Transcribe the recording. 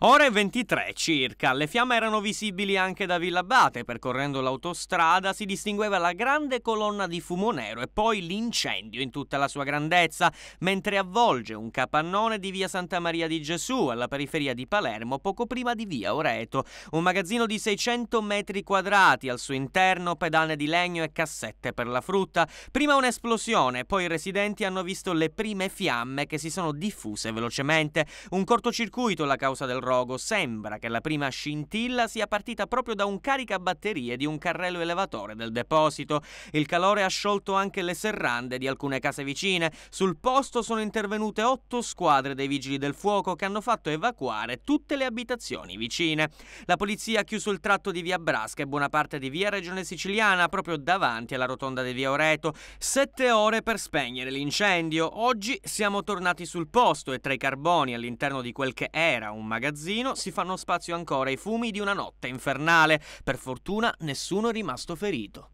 Ore 23 circa, le fiamme erano visibili anche da Villa Abate, percorrendo l'autostrada si distingueva la grande colonna di fumo nero e poi l'incendio in tutta la sua grandezza, mentre avvolge un capannone di via Santa Maria di Gesù, alla periferia di Palermo, poco prima di via Oreto, un magazzino di 600 metri quadrati, al suo interno pedane di legno e cassette per la frutta, prima un'esplosione, poi i residenti hanno visto le prime fiamme che si sono diffuse velocemente, un cortocircuito la causa del rogo, sembra che la prima scintilla sia partita proprio da un caricabatterie di un carrello elevatore del deposito. Il calore ha sciolto anche le serrande di alcune case vicine. Sul posto sono intervenute otto squadre dei vigili del fuoco che hanno fatto evacuare tutte le abitazioni vicine. La polizia ha chiuso il tratto di via Brasca e buona parte di via Regione Siciliana proprio davanti alla rotonda di via Oreto. Sette ore per spegnere l'incendio. Oggi siamo tornati sul posto e tra i carboni all'interno di quel che era un magazzino magazzino si fanno spazio ancora i fumi di una notte infernale. Per fortuna nessuno è rimasto ferito.